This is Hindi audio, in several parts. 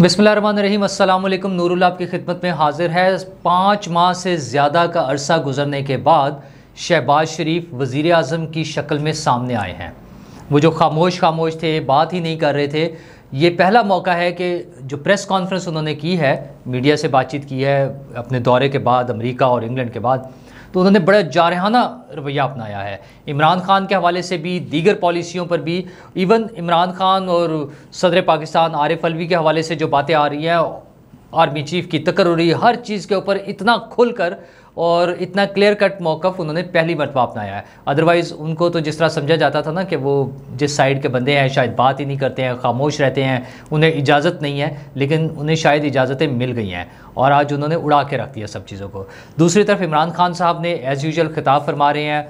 बिसमीम अल्लाम नूरुल आपकी खिदमत में हाजिर है पाँच माह से ज़्यादा का अरसा गुजरने के बाद शहबाज शरीफ वज़ी अजम की शक्ल में सामने आए हैं वो जो खामोश खामोश थे बात ही नहीं कर रहे थे ये पहला मौका है कि जो प्रेस कॉन्फ्रेंस उन्होंने की है मीडिया से बातचीत की है अपने दौरे के बाद अमरीका और इंग्लैंड के बाद तो उन्होंने बड़ा जारहाना रवैया अपनाया है इमरान खान के हवाले से भी दीगर पॉलिसियों पर भी इवन इमरान खान और सदर पाकिस्तान आरिफ अलवी के हवाले से जो बातें आ रही हैं आर्मी चीफ की तकर हर चीज़ के ऊपर इतना खुलकर और इतना क्लियर कट मौकफ उन्होंने पहली मरतबा अपनाया है अदरवाइज़ उनको तो जिस तरह समझा जाता था ना कि वो जिस साइड के बंदे हैं शायद बात ही नहीं करते हैं खामोश रहते हैं उन्हें इजाज़त नहीं है लेकिन उन्हें शायद इजाज़तें मिल गई हैं और आज उन्होंने उड़ा के रख दिया सब चीज़ों को दूसरी तरफ इमरान खान साहब ने एज़ यूजल खिताब फरमा रहे हैं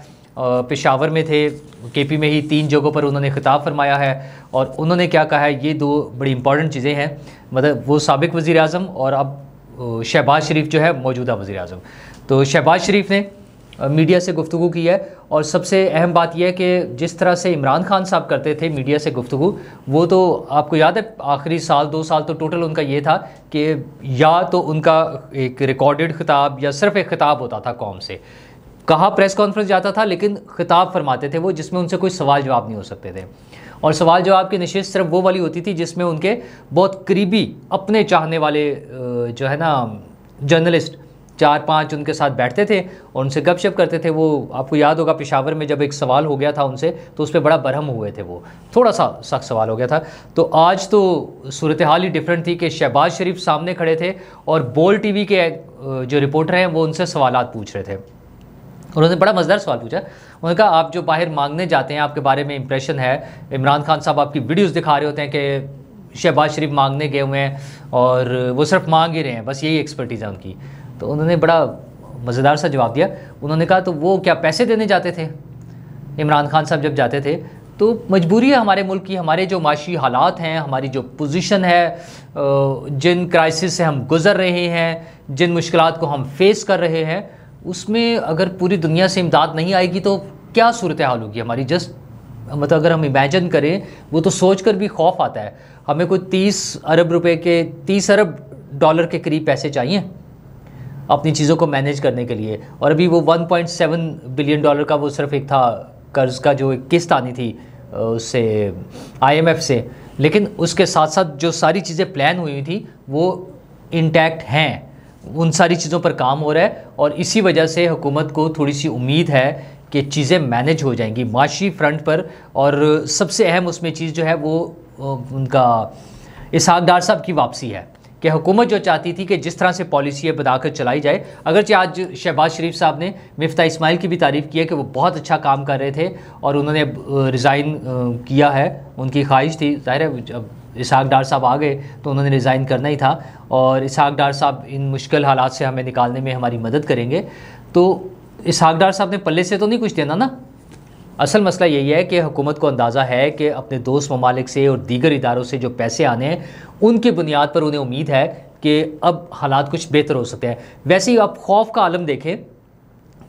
पेशावर में थे केपी में ही तीन जगहों पर उन्होंने खिताब फरमाया है और उन्होंने क्या कहा है ये दो बड़ी इंपॉर्टेंट चीज़ें हैं मतलब वो सबक वज़ी अजम और अब शहबाज शरीफ जो है मौजूदा वज़ी अजम तो शहबाज शरीफ ने मीडिया से गुफ्तु की है और सबसे अहम बात यह है कि जिस तरह से इमरान खान साहब करते थे मीडिया से गुफ्तु वो तो आपको याद है आखिरी साल दो साल तो टोटल उनका ये था कि या तो उनका एक रिकॉर्डेड खिताब या सिर्फ एक खिताब होता था कौम से कहा प्रेस कॉन्फ्रेंस जाता था लेकिन खिताब फरमाते थे वो जिसमें उनसे कोई सवाल जवाब नहीं हो सकते थे और सवाल जवाब की नशे सिर्फ वो वाली होती थी जिसमें उनके बहुत करीबी अपने चाहने वाले जो है ना जर्नलिस्ट चार पांच उनके साथ बैठते थे और उनसे गपशप करते थे वो आपको याद होगा पेशावर में जब एक सवाल हो गया था उनसे तो उस पर बड़ा बरहम हुए थे वो थोड़ा सा सख्त सवाल हो गया था तो आज तो सूरत हाल ही डिफरेंट थी कि शहबाज शरीफ सामने खड़े थे और बोल टीवी के जो रिपोर्टर हैं वो उनसे सवाल पूछ रहे थे उन्होंने बड़ा मज़ेदार सवाल पूछा उन्होंने कहा आप जो बाहर मांगने जाते हैं आपके बारे में इंप्रेशन है इमरान खान साहब आपकी वीडियोज़ दिखा रहे होते हैं कि शहबाज शरीफ मांगने गए हुए हैं और वो सिर्फ मांग ही रहे हैं बस यही एक्सपर्टीज़ है उनकी तो उन्होंने बड़ा मज़ेदार सा जवाब दिया उन्होंने कहा तो वो क्या पैसे देने जाते थे इमरान खान साहब जब जाते थे तो मजबूरी है हमारे मुल्क की हमारे जो माशी हालात हैं हमारी जो पोजीशन है जिन क्राइसिस से हम गुज़र रहे हैं जिन मुश्किल को हम फेस कर रहे हैं उसमें अगर पूरी दुनिया से इमदाद नहीं आएगी तो क्या सूरत हाल होगी हमारी जस्ट मतलब अगर हम इमेजन करें वो तो सोच कर भी खौफ आता है हमें कोई तीस अरब रुपए के तीस अरब डॉलर के करीब पैसे चाहिए अपनी चीज़ों को मैनेज करने के लिए और अभी वो 1.7 बिलियन डॉलर का वो सिर्फ एक था कर्ज़ का जो एक किस्त आनी थी उससे आईएमएफ से लेकिन उसके साथ साथ जो सारी चीज़ें प्लान हुई थी वो इंटैक्ट हैं उन सारी चीज़ों पर काम हो रहा है और इसी वजह से हुकूमत को थोड़ी सी उम्मीद है कि चीज़ें मैनेज हो जाएंगी माशी फ्रंट पर और सबसे अहम उसमें चीज़ जो है वो उनका इसहाक डार साहब की वापसी है कि हुकूमत जो चाहती थी कि जिस तरह से पॉलिसी है बनाकर चलाई जाए अगरचे आज शहबाज शरीफ साहब ने मिफ्ता इस्माइल की भी तारीफ़ की है कि वो बहुत अच्छा काम कर रहे थे और उन्होंने रिज़ाइन किया है उनकी ख्वाहिश थी ज़ाहिर है इसहाक डार साहब आ गए तो उन्होंने रिज़ाइन करना ही था और इसहाक डार साहब इन मुश्किल हालात से हमें निकालने में हमारी मदद करेंगे तो इसहाक डार साहब ने पल्ले से तो नहीं कुछ देना ना असल मसला यही है कि हुकूमत को अंदाज़ा है कि अपने दोस्त ममालिक से और दीगर इदारों से जो पैसे आने हैं उनकी बुनियाद पर उन्हें उम्मीद है कि अब हालात कुछ बेहतर हो सकते हैं वैसे ही आप खौफ का आलम देखें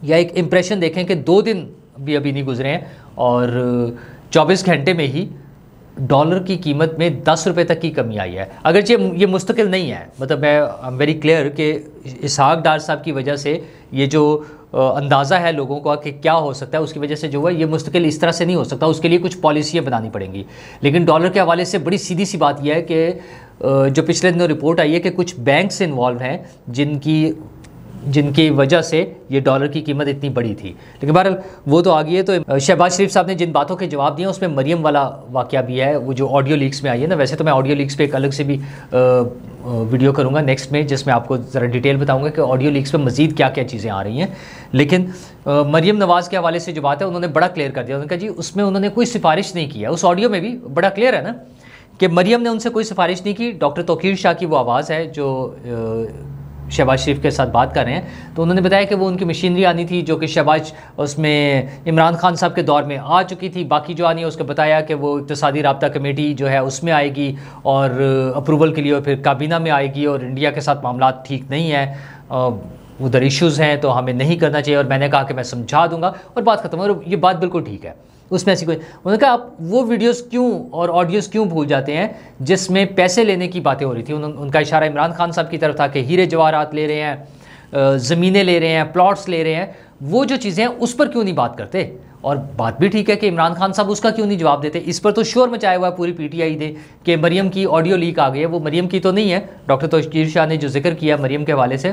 या एक इम्प्रेशन देखें कि दो दिन भी अभी नहीं गुजरे हैं और 24 घंटे में ही डॉलर की कीमत में दस रुपये तक की कमी आई है अगर ये ये मुस्तकिल नहीं है मतलब मैं आई एम वेरी क्लियर कि इसहाक डार साहब की वजह से ये जो अंदाज़ा है लोगों का कि क्या हो सकता है उसकी वजह से जो है ये मुस्तकिल इस तरह से नहीं हो सकता उसके लिए कुछ पॉलिसियाँ बनानी पड़ेंगी लेकिन डॉलर के हवाले से बड़ी सीधी सी बात यह है कि जो पिछले दिनों रिपोर्ट आई है कि कुछ बैंक से इन्वॉल्व हैं जिनकी जिनकी वजह से ये डॉलर की कीमत इतनी बड़ी थी लेकिन बहरहाल वो तो आ गई है तो शहबाज शरीफ साहब ने जिन बातों के जवाब दिए उसमें मरियम वाला वाक्य भी है वो जो ऑडियो लीक्स में आई है ना वैसे तो मैं ऑडियो लीक्स पे एक अलग से भी वीडियो करूँगा नेक्स्ट में जिसमें आपको ज़रा डिटेल बताऊँगा कि ऑडियो लीक्स में मज़ीद क्या क्या चीज़ें आ रही हैं लेकिन मरियम नवाज़ के हवाले से जो बात है उन्होंने बड़ा क्लियर कर दिया उन्होंने कहा जी उसमें उन्होंने कोई सिफारिश नहीं किया उस ऑडियो में भी बड़ा क्लियर है ना कि मरियम ने उनसे कोई सिफारिश नहीं की डॉक्टर तोकीर शाह की वो आवाज़ है जो शहबाज शरीफ के साथ बात कर रहे हैं तो उन्होंने बताया कि वो उनकी मशीनरी आनी थी जो कि शहबाज उसमें इमरान खान साहब के दौर में आ चुकी थी बाकी जो आनी है उसको बताया कि वो इकतदी रबता कमेटी जो है उसमें आएगी और अप्रूवल के लिए और फिर काबीना में आएगी और इंडिया के साथ मामला ठीक नहीं है उधर इश्यूज़ हैं तो हमें नहीं करना चाहिए और मैंने कहा कि मैं समझा दूंगा और बात ख़त्म और ये बात बिल्कुल ठीक है उसमें ऐसी कोई उन्होंने कहा आप वो वीडियोस क्यों और ऑडियोज़ क्यों भूल जाते हैं जिसमें पैसे लेने की बातें हो रही थी उन, उनका इशारा इमरान खान साहब की तरफ था कि हीरे जवाहरात ले रहे हैं ज़मीनें ले रहे हैं प्लॉट्स ले रहे हैं वो जो चीज़ें हैं उस पर क्यों नहीं बात करते और बात भी ठीक है कि इमरान खान साहब उसका क्यों नहीं जवाब देते इस पर तो शोर मचाया हुआ है पूरी पीटीआई ने कि मरियम की ऑडियो लीक आ गई है वो मरियम की तो नहीं है डॉक्टर तोशीर शाह ने जो जिक्र किया मरियम के हवाले से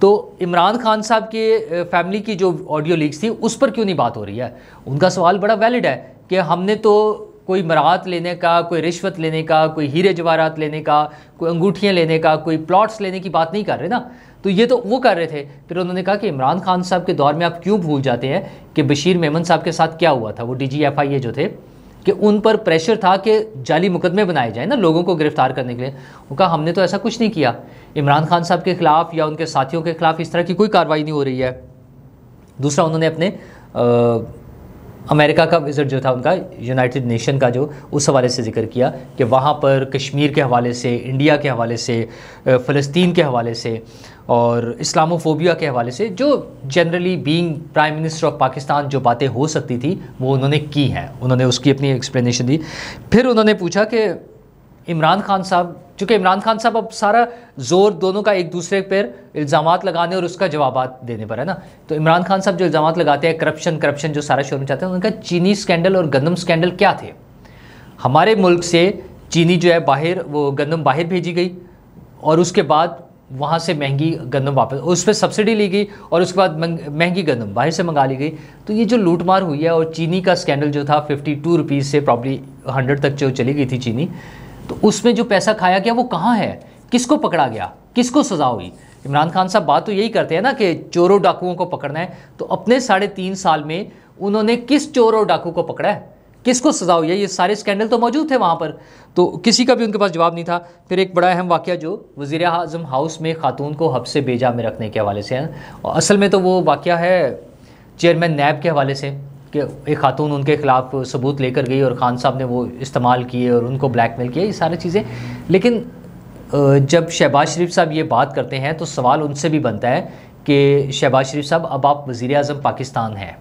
तो इमरान खान साहब के फैमिली की जो ऑडियो लीक्स थी उस पर क्यों नहीं बात हो रही है उनका सवाल बड़ा वैलिड है कि हमने तो कोई मराहत लेने का कोई रिश्वत लेने का कोई हीरे जवाहरात लेने का कोई अंगूठियाँ लेने का कोई प्लॉट्स लेने की बात नहीं कर रहे ना तो ये तो वो कर रहे थे फिर उन्होंने कहा कि इमरान खान साहब के दौर में आप क्यों भूल जाते हैं कि बशीर मेमन साहब के साथ क्या हुआ था वो डी जी एफ आई ए जो थे कि उन पर प्रेशर था कि जाली मुकदमे बनाए जाए ना लोगों को गिरफ़्तार करने के लिए वो कहा हमने तो ऐसा कुछ नहीं किया इमरान खान साहब के ख़िलाफ़ या उनके साथियों के ख़िलाफ़ इस तरह की कोई कार्रवाई नहीं हो रही है दूसरा उन्होंने अपने आ, अमेरिका का विज़िट जो था उनका यूनाइटेड नेशन का जो उस हवाले से जिक्र किया कि वहाँ पर कश्मीर के हवाले से इंडिया के हवाले से फ़लस्तीन के हवाले से और इस्लामोफोबिया के हवाले से जो generally being prime minister of Pakistan जो बातें हो सकती थी वो उन्होंने की हैं उन्होंने उसकी अपनी एक्सप्लेनेशन दी फिर उन्होंने पूछा कि इमरान खान साहब चूँकि इमरान खान साहब अब सारा जोर दोनों का एक दूसरे पर इल्ज़ाम लगाने और उसका जवाब देने पर है ना तो इमरान खान साहब जो इल्ज़ाम लगाते हैं करप्शन करप्शन जो सारा शोर में चाहते हैं उनका चीनी स्कैंडल और गंदम स्कैंडल क्या थे हमारे मुल्क से चीनी जो है बाहर वो गंदम बाहर भेजी गई और उसके बाद वहाँ से महंगी गंदम वापस उस पर सब्सिडी ली गई और उसके बाद महंगी गंदम बाहर से मंगा ली गई तो ये जो लूटमार हुई है और चीनी का स्कैंडल जो था फिफ्टी टू रुपीज़ से प्रॉब्ली हंड्रेड तक जो चली गई थी चीनी तो उसमें जो पैसा खाया गया वो कहाँ है किसको पकड़ा गया किसको सज़ा हुई इमरान खान साहब बात तो यही करते हैं ना कि चोरों डाकुओं को पकड़ना है तो अपने साढ़े तीन साल में उन्होंने किस चोर और डाकू को पकड़ा है किसको सजा हुई है ये सारे स्कैंडल तो मौजूद थे वहाँ पर तो किसी का भी उनके पास जवाब नहीं था फिर एक बड़ा अहम वाक़ जो वज़ी अजम हाउस में ख़ातून को हब से बेजा में रखने के हवाले से है असल में तो वो वाक़ है चेयरमैन नैब के हवाले से कि एक खातून उनके ख़िलाफ़ सबूत लेकर गई और ख़ान साहब ने वो इस्तेमाल किए और उनको ब्लैकमेल किया ये सारी चीज़ें लेकिन जब शहबाज शरीफ साहब ये बात करते हैं तो सवाल उनसे भी बनता है कि शहबाज शरीफ साहब अब आप वज़ी अजम पाकिस्तान हैं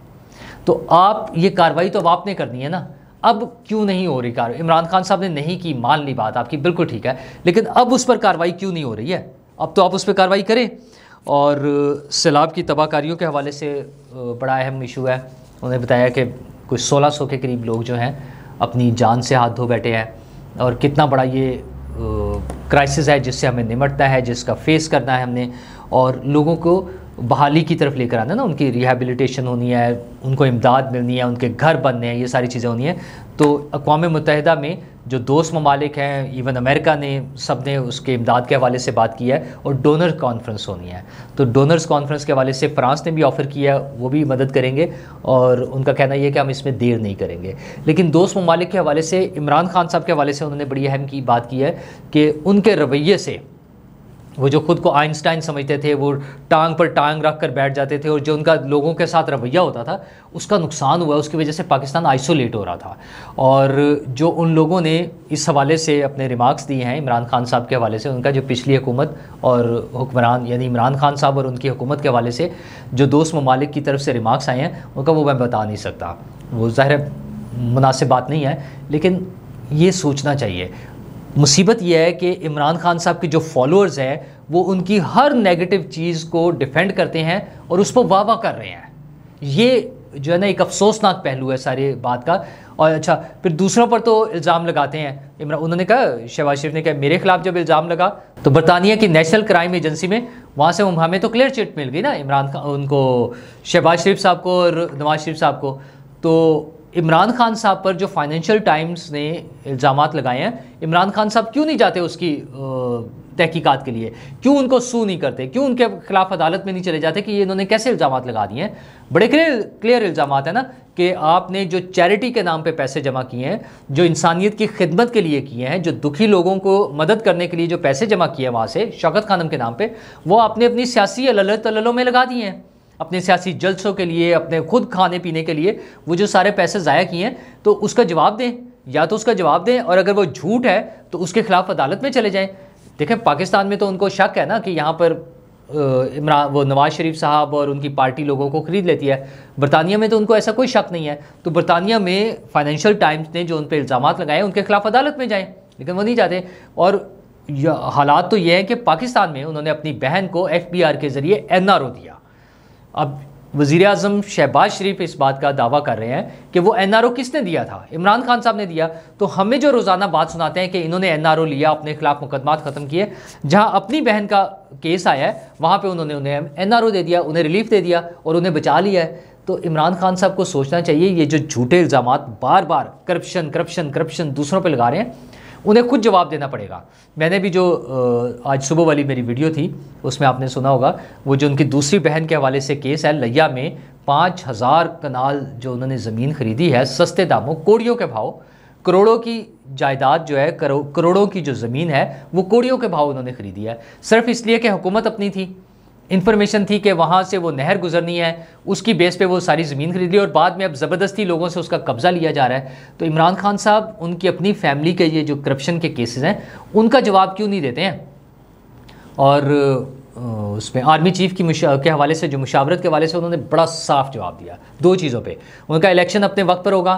तो आप ये कार्रवाई तो अब आपने करनी है ना अब क्यों नहीं हो रही कार्रवाई इमरान खान साहब ने नहीं की मान ली बात आपकी बिल्कुल ठीक है लेकिन अब उस पर कार्रवाई क्यों नहीं हो रही है अब तो आप उस पर कार्रवाई करें और सैलाब की तबाहकारियों के हवाले से बड़ा अहम इशू है उन्होंने बताया कि कुछ 1600 के करीब लोग जो हैं अपनी जान से हाथ धो बैठे हैं और कितना बड़ा ये क्राइसिस है जिससे हमें निमटना है जिसका फेस करना है हमने और लोगों को बहाली की तरफ लेकर आना ना उनकी रिहेबिलिटेशन होनी है उनको इमदाद मिलनी है उनके घर बनने हैं ये सारी चीज़ें होनी है तो अकवा मुतहदा में जो दोस्त ममालिक हैं इवन अमेरिका ने सब ने उसके इमदाद के हवाले से बात की है और डोनर कॉन्फ्रेंस होनी है तो डोनर्स कॉन्फ्रेंस के हवाले से फ्रांस ने भी ऑफ़र किया वो भी मदद करेंगे और उनका कहना यह कि हम इसमें देर नहीं करेंगे लेकिन दोस्त ममालिक के हवाले से इमरान खान साहब के हवाले से उन्होंने बड़ी अहम की बात की है कि उनके रवैये से वो जो खुद को आइंस्टाइन समझते थे वो टांग पर टांग रख कर बैठ जाते थे और जो उनका लोगों के साथ रवैया होता था उसका नुकसान हुआ उसकी वजह से पाकिस्तान आइसोलेट हो रहा था और जो उन लोगों ने इस हवाले से अपने रिमार्क्स दिए हैं इमरान खान साहब के हवाले से उनका जो पिछली हुकूमत और हुक्मरान यानी इमरान खान साहब और उनकी हुकूमत के हवाले से जो दोस्त ममालिक की तरफ से रिमार्क्स आए हैं उनका वो मैं बता नहीं सकता वो ज़ाहिर मुनासिब बात नहीं है लेकिन ये सोचना चाहिए मुसीबत यह है कि इमरान खान साहब के जो फॉलोअर्स हैं वो उनकी हर नेगेटिव चीज़ को डिफेंड करते हैं और उस पर वाह वाह कर रहे हैं ये जो है ना एक अफसोसनाक पहलू है सारे बात का और अच्छा फिर दूसरों पर तो इल्ज़ाम लगाते हैं इमरान उन्होंने कहा शहबाज शरीफ ने कहा मेरे खिलाफ जब इल्ज़ाम लगा तो बरतानिया की नेशनल क्राइम एजेंसी में वहाँ से हमें तो क्लियर चिट मिल गई ना इमरान खान उनको शहबाज शरीफ साहब को और नवाज शरीफ साहब को तो इमरान खान साहब पर जो फाइनेंशियल टाइम्स ने इल्ज़ाम लगाए हैं इमरान खान साहब क्यों नहीं जाते उसकी तहकीकात के लिए क्यों उनको सू नहीं करते क्यों उनके खिलाफ अदालत में नहीं चले जाते कि ये इन्होंने कैसे इल्ज़ाम लगा दिए हैं बड़े क्लियर क्लियर इल्ज़ाम है ना कि आपने जो चैरिटी के नाम पे पैसे जमा किए हैं जो इंसानियत की खिदमत के लिए किए हैं जो दुखी लोगों को मदद करने के लिए जो पैसे जमा किए हैं वहाँ से शौकत खानम के नाम पर वो आपने अपनी सियासी अलत तलों में लगा दिए हैं अपने सियासी जलसों के लिए अपने खुद खाने पीने के लिए वो जो सारे पैसे ज़ाया किए हैं तो उसका जवाब दें या तो उसका जवाब दें और अगर वो झूठ है तो उसके ख़िलाफ़ अदालत में चले जाएँ देखें पाकिस्तान में तो उनको शक है ना कि यहाँ पर इमरान वो नवाज़ शरीफ साहब और उनकी पार्टी लोगों को ख़रीद लेती है बरतानिया में तो उनको ऐसा कोई शक नहीं है तो बरतानिया में फाइनेंशियल टाइम्स ने जो उन पर इल्ज़ाम लगाए उनके खिलाफ अदालत में जाएँ लेकिन वो नहीं जाते और हालात तो ये हैं कि पाकिस्तान में उन्होंने अपनी बहन को एफ के ज़रिए एन दिया अब वज़ी अजम शहबाज शरीफ इस बात का दावा कर रहे हैं कि वो एन आर ओ किसने दिया था इमरान खान साहब ने दिया तो हमें जो रोज़ाना बात सुनाते हैं कि इन्होंने एन आर ओ लिया अपने खिलाफ मुकदमा ख़त्म किए जहाँ अपनी बहन का केस आया है वहाँ पर उन्होंने उन्हें एन आर ओ दे दिया उन्हें रिलीफ दे दिया और उन्हें बचा लिया है तो इमरान खान साहब को सोचना चाहिए ये जो झूठे इल्ज़ाम बार बार करप्शन करप्शन करप्शन दूसरों पर लगा रहे हैं उन्हें खुद जवाब देना पड़ेगा मैंने भी जो आज सुबह वाली मेरी वीडियो थी उसमें आपने सुना होगा वो जो उनकी दूसरी बहन के हवाले से केस है लैया में पाँच हज़ार कनाल जो उन्होंने ज़मीन खरीदी है सस्ते दामों कोड़ियों के भाव करोड़ों की जायदाद जो है करो करोड़ों की जो ज़मीन है वो कोड़ियों के भाव उन्होंने खरीदी है सिर्फ इसलिए कि हुकूमत अपनी थी इन्फॉर्मेशन थी कि वहाँ से वो नहर गुजरनी है उसकी बेस पे वो सारी ज़मीन खरीद ली और बाद में अब ज़बरदस्ती लोगों से उसका कब्ज़ा लिया जा रहा है तो इमरान खान साहब उनकी अपनी फैमिली के ये जो करप्शन के केसेस हैं उनका जवाब क्यों नहीं देते हैं और उसमें आर्मी चीफ की के हवाले से जो मुशावरत के हवाले से उन्होंने बड़ा साफ जवाब दिया दो चीज़ों पर उनका इलेक्शन अपने वक्त पर होगा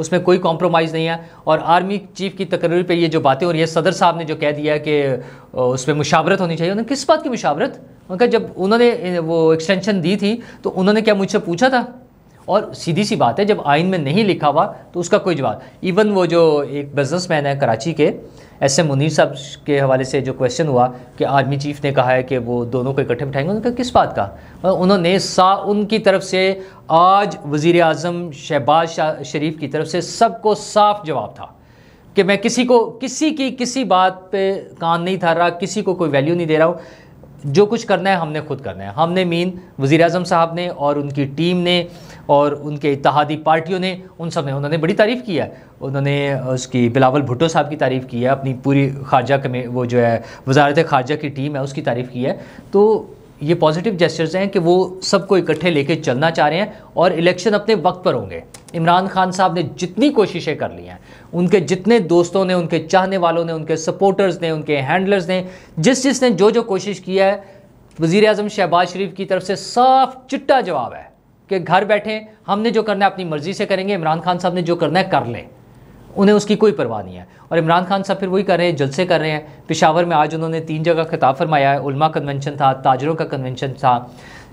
उसमें कोई कॉम्प्रोमाइज़ नहीं है और आर्मी चीफ की तकरीर पे ये जो बातें हो रही है सदर साहब ने जो कह दिया है कि उस पर मुशावरत होनी चाहिए उन्होंने किस बात की मुशावरत उनका जब उन्होंने वो एक्सटेंशन दी थी तो उन्होंने क्या मुझसे पूछा था और सीधी सी बात है जब आइन में नहीं लिखा हुआ तो उसका कोई जवाब इवन वो जो एक बिजनेसमैन है कराची के एस एम मुनीर साहब के हवाले से जो क्वेश्चन हुआ कि आर्मी चीफ ने कहा है कि वो दोनों को इकट्ठे बिठाएंगे उनका किस बात का उन्होंने सा उनकी तरफ से आज वज़ी अजम शहबाज शरीफ की तरफ से सबको साफ जवाब था कि मैं किसी को किसी की किसी बात पे कान नहीं था रहा किसी को कोई वैल्यू नहीं दे रहा हूँ जो कुछ करना है हमने खुद करना है हमने मीन वज़ी अजम साहब ने और उनकी टीम ने और उनके इतिहादी पार्टियों ने उन सब ने उन्होंने बड़ी तारीफ़ की है उन्होंने उसकी बिलावल भुट्टो साहब की तारीफ़ की है अपनी पूरी खारजा कमे वो जो है वजारत खारजा की टीम है उसकी तारीफ़ की है तो ये पॉजिटिव जेस्टर्स हैं कि वो सबको इकट्ठे लेके चलना चाह रहे हैं और इलेक्शन अपने वक्त पर होंगे इमरान खान साहब ने जितनी कोशिशें कर ली हैं उनके जितने दोस्तों ने उनके चाहने वालों ने उनके सपोर्टर्स ने उनके हैंडलर्स ने जिस जिस ने जो जो कोशिश किया है वज़ी अजम शहबाज शरीफ की तरफ से साफ चिट्टा जवाब है कि घर बैठे हमने जो करना है अपनी मर्ज़ी से करेंगे इमरान खान साहब ने जो करना है कर लें उन्हें उसकी कोई परवाह नहीं है और इमरान खान साहब फिर वही कर रहे हैं जलसे कर रहे हैं पिशावर में आज उन्होंने तीन जगह खिताब फरमाया है उलमा कन्वेंशन था ताजरों का कन्वेंशन था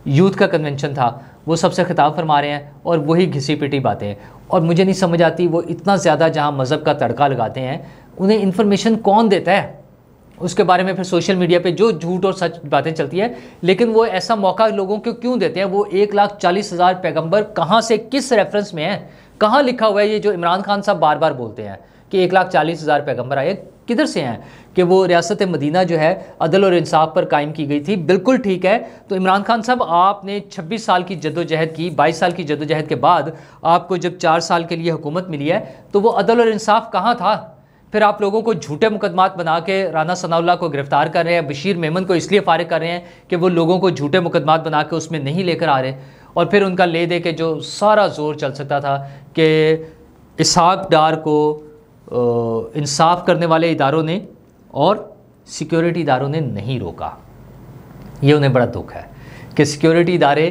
यूथ का कन्वेंशन था वो सबसे खिताब फरमा रहे हैं और वही घिसी पिटी बातें हैं और मुझे नहीं समझ आती वो इतना ज़्यादा जहाँ मज़हब का तड़का लगाते हैं उन्हें इन्फॉर्मेशन कौन देता है उसके बारे में फिर सोशल मीडिया पे जो झूठ और सच बातें चलती है लेकिन वो ऐसा मौका लोगों को क्यों देते हैं वो एक लाख चालीस हज़ार पैगम्बर कहाँ से किस रेफरेंस में है कहाँ लिखा हुआ है ये जो इमरान खान साहब बार बार बोलते हैं कि एक लाख चालीस हज़ार पैगम्बर आए किधर से हैं कि वो रियासत मदीना जो है अदल और इंसाफ पर कायम की गई थी बिल्कुल ठीक है तो इमरान खान साहब आपने 26 साल की जदोजहद की 22 साल की जदोजहद के बाद आपको जब चार साल के लिए हुकूमत मिली है तो वो अदल और इंसाफ कहाँ था फिर आप लोगों को झूठे मुकदमात बना के राना सनाउल्ला को गिरफ़्तार कर रहे हैं बशीर मेमन को इसलिए फारिग कर रहे हैं कि वो लोगों को झूठे मुकदमात बना के उसमें नहीं लेकर आ रहे और फिर उनका ले दे के जो सारा जोर चल सकता था कि इसहाक डार को इंसाफ करने वाले इदारों ने और सिक्योरिटी इदारों ने नहीं रोका ये उन्हें बड़ा दुख है कि सिक्योरिटी इदारे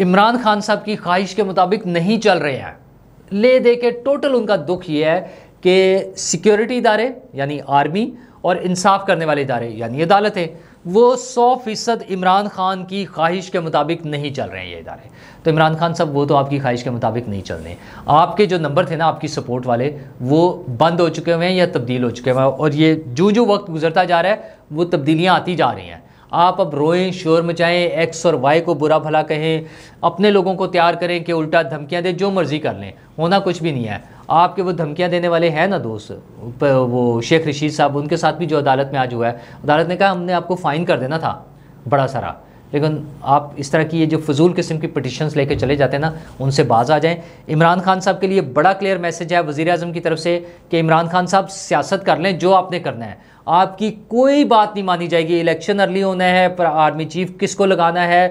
इमरान खान साहब की ख्वाहिश के मुताबिक नहीं चल रहे हैं ले दे के टोटल उनका दुख ये है कि सिक्योरिटी इदारे यानी आर्मी और इंसाफ करने वाले इदारे यानी अदालतें वो सौ फीसद इमरान खान की ख्वाहिश के मुताबिक नहीं चल रहे हैं ये इदारे तो इमरान खान साहब वो तो आपकी ख्वाहिश के मुताबिक नहीं चल रहे आपके जो नंबर थे ना आपकी सपोर्ट वाले वो बंद हो चुके हुए हैं या तब्दील हो चुके हुए हैं और ये जो जो वक्त गुजरता जा रहा है वो तब्दीलियाँ आती जा रही हैं आप अब रोएं शोर मचाएं एक्स और वाई को बुरा भला कहें अपने लोगों को तैयार करें कि उल्टा धमकियां दें जो मर्ज़ी कर लें होना कुछ भी नहीं है आपके वो धमकियाँ देने वाले हैं ना दोस्त वो शेख रशीद साहब उनके साथ भी जो अदालत में आज हुआ है अदालत ने कहा हमने आपको फ़ाइन कर देना था बड़ा सारा लेकिन आप इस तरह की ये जो फजूल किस्म की पटिशन्स लेके चले जाते हैं ना उनसे बाज आ जाएं इमरान खान साहब के लिए बड़ा क्लियर मैसेज है वज़ी अजम की तरफ से कि इमरान खान साहब सियासत कर लें जो आपने करना है आपकी कोई बात नहीं मानी जाएगी इलेक्शन अर्ली होना है पर आर्मी चीफ किसको लगाना है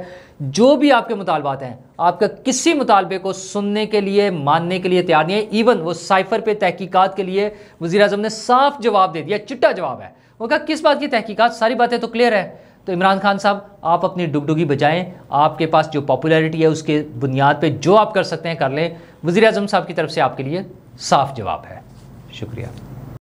जो भी आपके मुतालबात हैं आपका किसी मुतालबे को सुनने के लिए मानने के लिए तैयार नहीं है इवन वो साइफर पे तहकीकात के लिए वज़ी अजम ने साफ जवाब दे दिया चिट्टा जवाब है वो कहा किस बात की तहकीकत सारी बातें तो क्लियर है तो इमरान खान साहब आप अपनी डुगडुगी बजाएं आपके पास जो पॉपुलैरिटी है उसके बुनियाद पे जो आप कर सकते हैं कर लें वज़ी अजम साहब की तरफ से आपके लिए साफ जवाब है शुक्रिया